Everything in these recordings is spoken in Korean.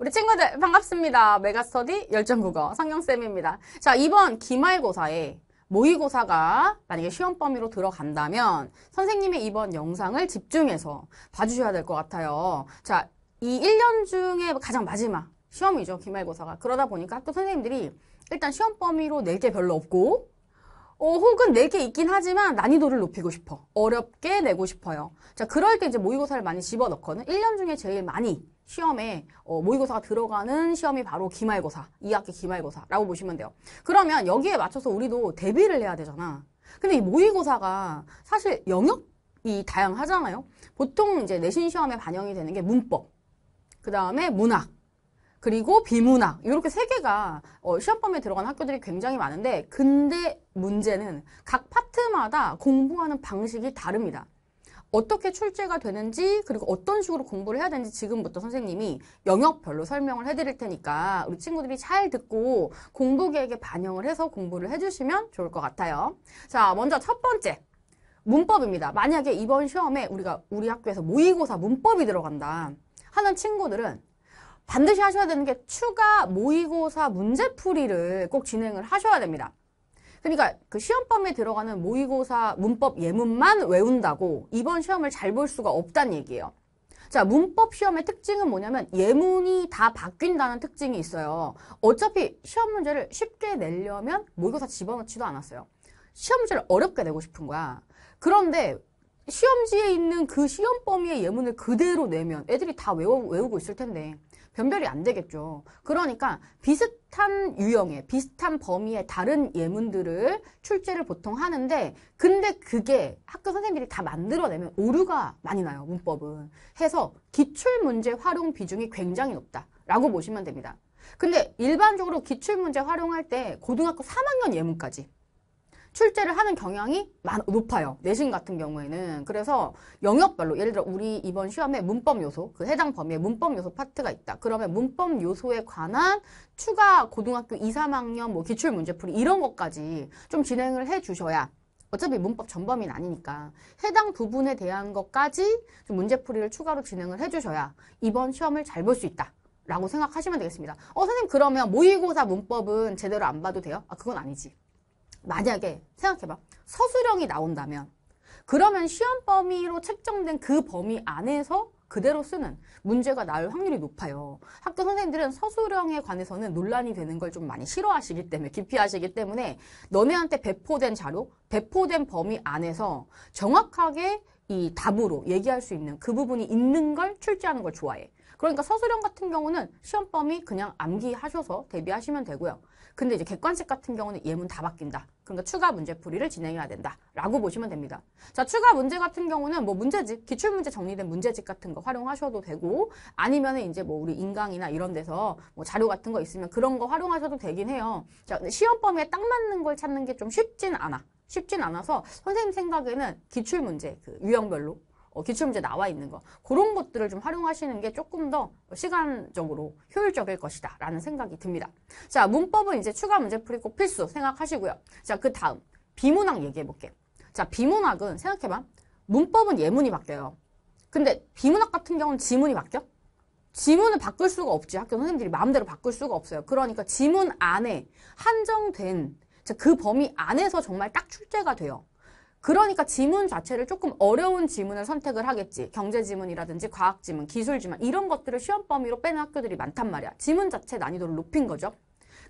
우리 친구들 반갑습니다. 메가스터디 열정국어 성경쌤입니다. 자, 이번 기말고사에 모의고사가 만약에 시험 범위로 들어간다면 선생님의 이번 영상을 집중해서 봐주셔야 될 것 같아요. 자, 이 1년 중에 가장 마지막 시험이죠. 기말고사가. 그러다 보니까 학교 선생님들이 일단 시험 범위로 낼 게 별로 없고 어, 혹은 내게 있긴 하지만 난이도를 높이고 싶어. 어렵게 내고 싶어요. 자, 그럴 때 이제 모의고사를 많이 집어넣거든. 1년 중에 제일 많이 시험에 어, 모의고사가 들어가는 시험이 바로 기말고사, 2학기 기말고사라고 보시면 돼요. 그러면 여기에 맞춰서 우리도 대비를 해야 되잖아. 근데 이 모의고사가 사실 영역이 다양하잖아요. 보통 이제 내신 시험에 반영이 되는 게 문법, 그 다음에 문학, 그리고 비문학 이렇게 세 개가 어, 시험범위에 들어간 학교들이 굉장히 많은데 근데 문제는 각 파트마다 공부하는 방식이 다릅니다. 어떻게 출제가 되는지 그리고 어떤 식으로 공부를 해야 되는지 지금부터 선생님이 영역별로 설명을 해드릴 테니까 우리 친구들이 잘 듣고 공부 계획에 반영을 해서 공부를 해주시면 좋을 것 같아요. 자, 먼저 첫 번째 문법입니다. 만약에 이번 시험에 우리가 우리 학교에서 모의고사 문법이 들어간다 하는 친구들은 반드시 하셔야 되는 게 추가 모의고사 문제풀이를 꼭 진행을 하셔야 됩니다. 그러니까 그 시험 범위에 들어가는 모의고사 문법 예문만 외운다고 이번 시험을 잘 볼 수가 없다는 얘기예요. 자, 문법 시험의 특징은 뭐냐면 예문이 다 바뀐다는 특징이 있어요. 어차피 시험 문제를 쉽게 내려면 모의고사 집어넣지도 않았어요. 시험 문제를 어렵게 내고 싶은 거야. 그런데 시험지에 있는 그 시험 범위의 예문을 그대로 내면 애들이 다 외워, 외우고 있을 텐데 변별이 안 되겠죠. 그러니까 비슷한 유형의 비슷한 범위의 다른 예문들을 출제를 보통 하는데 근데 그게 학교 선생님들이 다 만들어내면 오류가 많이 나요. 문법은. 해서 기출문제 활용 비중이 굉장히 높다. 라고 보시면 됩니다. 근데 일반적으로 기출문제 활용할 때 고등학교 3학년 예문까지 출제를 하는 경향이 많, 높아요. 내신 같은 경우에는. 그래서 영역별로 예를 들어 우리 이번 시험에 문법 요소, 그 해당 범위에 문법 요소 파트가 있다. 그러면 문법 요소에 관한 추가 고등학교 2, 3학년 뭐 기출 문제풀이 이런 것까지 좀 진행을 해 주셔야 어차피 문법 전범인 아니니까 해당 부분에 대한 것까지 좀 문제풀이를 추가로 진행을 해주셔야 이번 시험을 잘 볼 수 있다. 라고 생각하시면 되겠습니다. 어, 선생님 그러면 모의고사 문법은 제대로 안 봐도 돼요? 아, 그건 아니지. 만약에 생각해봐 서술형이 나온다면 그러면 시험 범위로 책정된 그 범위 안에서 그대로 쓰는 문제가 나올 확률이 높아요. 학교 선생님들은 서술형에 관해서는 논란이 되는 걸 좀 많이 싫어하시기 때문에 기피하시기 때문에 너네한테 배포된 자료, 배포된 범위 안에서 정확하게 이 답으로 얘기할 수 있는 그 부분이 있는 걸 출제하는 걸 좋아해. 그러니까 서술형 같은 경우는 시험범위 그냥 암기하셔서 대비하시면 되고요. 근데 이제 객관식 같은 경우는 예문 다 바뀐다. 그러니까 추가 문제풀이를 진행해야 된다라고 보시면 됩니다. 자, 추가 문제 같은 경우는 뭐 문제집, 기출문제 정리된 문제집 같은 거 활용하셔도 되고 아니면 이제 뭐 우리 인강이나 이런 데서 뭐 자료 같은 거 있으면 그런 거 활용하셔도 되긴 해요. 자, 시험 범위에 딱 맞는 걸 찾는 게 좀 쉽진 않아. 쉽진 않아서 선생님 생각에는 기출문제 그 유형별로 어, 기출문제 나와 있는 거 그런 것들을 좀 활용하시는 게 조금 더 시간적으로 효율적일 것이다 라는 생각이 듭니다. 자 문법은 이제 추가 문제풀이 꼭 필수 생각하시고요. 자그 다음 비문학 얘기해 볼게요. 자 비문학은 생각해봐 문법은 예문이 바뀌어요. 근데 비문학 같은 경우는 지문이 바뀌어? 지문을 바꿀 수가 없지. 학교 선생님들이 마음대로 바꿀 수가 없어요. 그러니까 지문 안에 한정된 그 범위 안에서 정말 딱 출제가 돼요. 그러니까 지문 자체를 조금 어려운 지문을 선택을 하겠지. 경제 지문이라든지 과학 지문, 기술 지문 이런 것들을 시험 범위로 빼는 학교들이 많단 말이야. 지문 자체 난이도를 높인 거죠.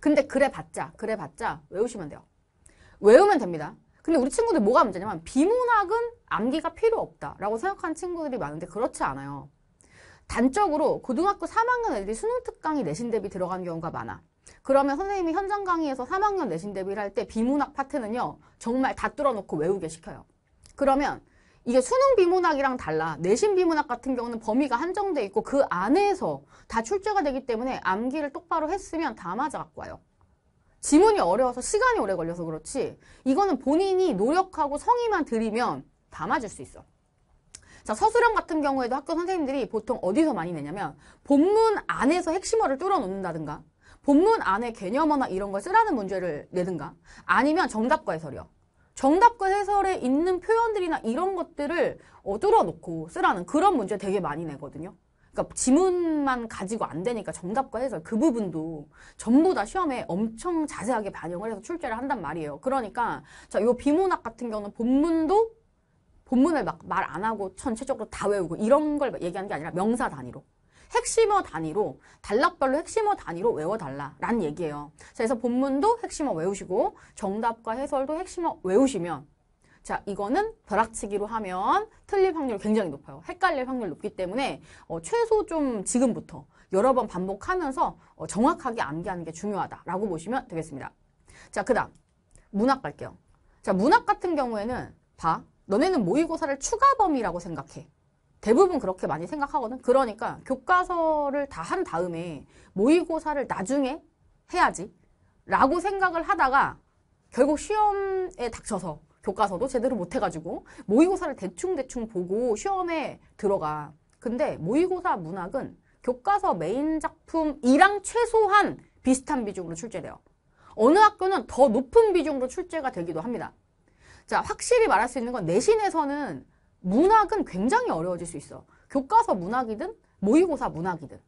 근데 그래봤자 그래봤자 외우시면 돼요. 외우면 됩니다. 근데 우리 친구들 뭐가 문제냐면 비문학은 암기가 필요 없다라고 생각하는 친구들이 많은데 그렇지 않아요. 단적으로 고등학교 3학년 애들이 수능 특강이 내신 대비 들어간 경우가 많아. 그러면 선생님이 현장 강의에서 3학년 내신 대비를 할 때 비문학 파트는요. 정말 다 뚫어놓고 외우게 시켜요. 그러면 이게 수능 비문학이랑 달라. 내신 비문학 같은 경우는 범위가 한정돼 있고 그 안에서 다 출제가 되기 때문에 암기를 똑바로 했으면 다 맞아 갖고 와요. 지문이 어려워서 시간이 오래 걸려서 그렇지 이거는 본인이 노력하고 성의만 들이면 다 맞을 수 있어. 자 서술형 같은 경우에도 학교 선생님들이 보통 어디서 많이 내냐면 본문 안에서 핵심어를 뚫어놓는다든가 본문 안에 개념어나 이런 걸 쓰라는 문제를 내든가 아니면 정답과 해설이요. 정답과 해설에 있는 표현들이나 이런 것들을 어, 두러놓고 쓰라는 그런 문제 되게 많이 내거든요. 그러니까 지문만 가지고 안 되니까 정답과 해설 그 부분도 전부 다 시험에 엄청 자세하게 반영을 해서 출제를 한단 말이에요. 그러니까 자, 요 비문학 같은 경우는 본문도 본문을 막 말 안 하고 전체적으로 다 외우고 이런 걸 얘기하는 게 아니라 명사 단위로 핵심어 단위로 단락별로 핵심어 단위로 외워달라 라는 얘기예요. 그래서 본문도 핵심어 외우시고 정답과 해설도 핵심어 외우시면 자 이거는 벼락치기로 하면 틀릴 확률이 굉장히 높아요. 헷갈릴 확률이 높기 때문에 어, 최소 좀 지금부터 여러 번 반복하면서 어, 정확하게 암기하는 게 중요하다라고 보시면 되겠습니다. 자그 다음 문학 갈게요. 자 문학 같은 경우에는 봐 너네는 모의고사를 추가 범위라고 생각해. 대부분 그렇게 많이 생각하거든. 그러니까 교과서를 다 한 다음에 모의고사를 나중에 해야지 라고 생각을 하다가 결국 시험에 닥쳐서 교과서도 제대로 못 해가지고 모의고사를 대충대충 보고 시험에 들어가. 근데 모의고사 문학은 교과서 메인 작품이랑 최소한 비슷한 비중으로 출제돼요. 어느 학교는 더 높은 비중으로 출제가 되기도 합니다. 자, 확실히 말할 수 있는 건 내신에서는 문학은 굉장히 어려워질 수 있어. 교과서 문학이든 모의고사 문학이든.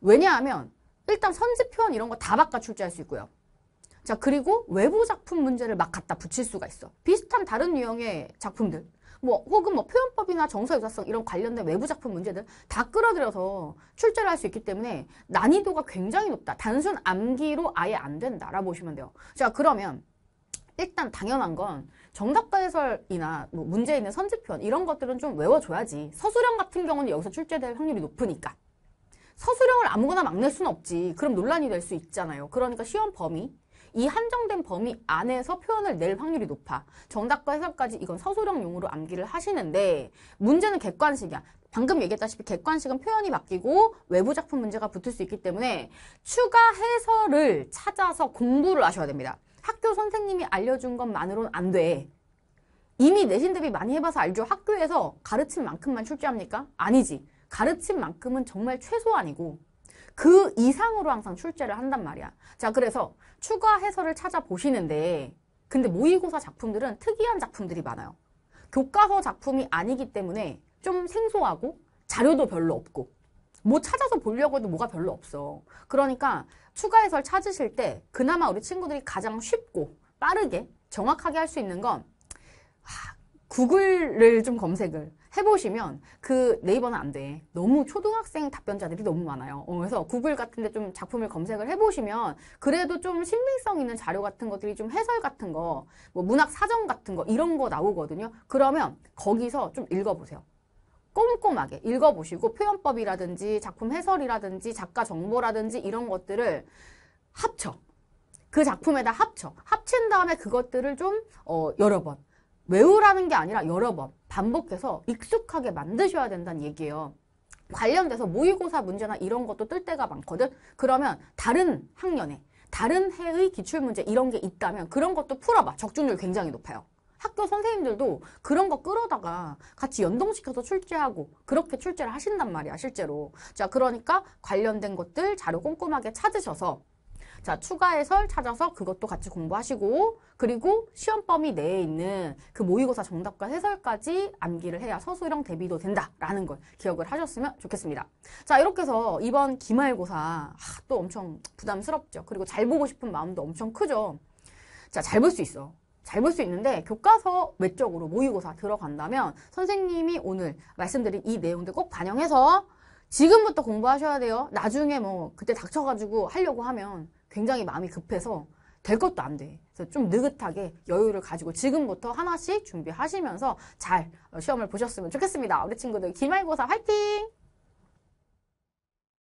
왜냐하면 일단 선지 표현 이런 거 다 바꿔 출제할 수 있고요. 자 그리고 외부 작품 문제를 막 갖다 붙일 수가 있어. 비슷한 다른 유형의 작품들. 뭐 혹은 뭐 표현법이나 정서 유사성 이런 관련된 외부 작품 문제들 다 끌어들여서 출제를 할 수 있기 때문에 난이도가 굉장히 높다. 단순 암기로 아예 안 된다라 보시면 돼요. 자 그러면 일단 당연한 건 정답가설이나 뭐 문제 있는 선지편 이런 것들은 좀 외워줘야지. 서술형 같은 경우는 여기서 출제될 확률이 높으니까. 서술형을 아무거나 막낼 수는 없지. 그럼 논란이 될 수 있잖아요. 그러니까 시험 범위, 이 한정된 범위 안에서 표현을 낼 확률이 높아. 정답과 해설까지 이건 서술형 용으로 암기를 하시는데 문제는 객관식이야. 방금 얘기했다시피 객관식은 표현이 바뀌고 외부 작품 문제가 붙을 수 있기 때문에 추가 해설을 찾아서 공부를 하셔야 됩니다. 학교 선생님이 알려준 것만으로는 안 돼. 이미 내신 대비 많이 해봐서 알죠? 학교에서 가르친 만큼만 출제합니까? 아니지. 가르친 만큼은 정말 최소한이고 그 이상으로 항상 출제를 한단 말이야. 자, 그래서 추가 해설을 찾아보시는데 근데 모의고사 작품들은 특이한 작품들이 많아요. 교과서 작품이 아니기 때문에 좀 생소하고 자료도 별로 없고 뭐 찾아서 보려고 해도 뭐가 별로 없어. 그러니까 추가 해설 찾으실 때 그나마 우리 친구들이 가장 쉽고 빠르게 정확하게 할 수 있는 건 하, 구글을 좀 검색을 해보시면 그 네이버는 안 돼. 너무 초등학생 답변자들이 너무 많아요. 어, 그래서 구글 같은 데 좀 작품을 검색을 해보시면 그래도 좀 신빙성 있는 자료 같은 것들이 좀 해설 같은 거, 뭐 문학 사전 같은 거 이런 거 나오거든요. 그러면 거기서 좀 읽어보세요. 꼼꼼하게 읽어보시고 표현법이라든지 작품 해설이라든지 작가 정보라든지 이런 것들을 합쳐. 그 작품에다 합쳐. 합친 다음에 그것들을 좀 어, 여러 번 외우라는 게 아니라 여러 번 반복해서 익숙하게 만드셔야 된다는 얘기예요. 관련돼서 모의고사 문제나 이런 것도 뜰 때가 많거든. 그러면 다른 학년에 다른 해의 기출문제 이런 게 있다면 그런 것도 풀어봐. 적중률 굉장히 높아요. 학교 선생님들도 그런 거 끌어다가 같이 연동시켜서 출제하고 그렇게 출제를 하신단 말이야 실제로 자 그러니까 관련된 것들 자료 꼼꼼하게 찾으셔서 자 추가 해설 찾아서 그것도 같이 공부하시고 그리고 시험 범위 내에 있는 그 모의고사 정답과 해설까지 암기를 해야 서술형 대비도 된다라는 걸 기억을 하셨으면 좋겠습니다. 자 이렇게 해서 이번 기말고사 아, 또 엄청 부담스럽죠. 그리고 잘 보고 싶은 마음도 엄청 크죠. 자 잘 볼 수 있어. 잘볼수 있는데 교과서 외적으로 모의고사 들어간다면 선생님이 오늘 말씀드린 이 내용들 꼭 반영해서 지금부터 공부하셔야 돼요. 나중에 뭐 그때 닥쳐가지고 하려고 하면 굉장히 마음이 급해서 될 것도 안 돼. 그래서 좀 느긋하게 여유를 가지고 지금부터 하나씩 준비하시면서 잘 시험을 보셨으면 좋겠습니다. 우리 친구들 기말고사 화이팅!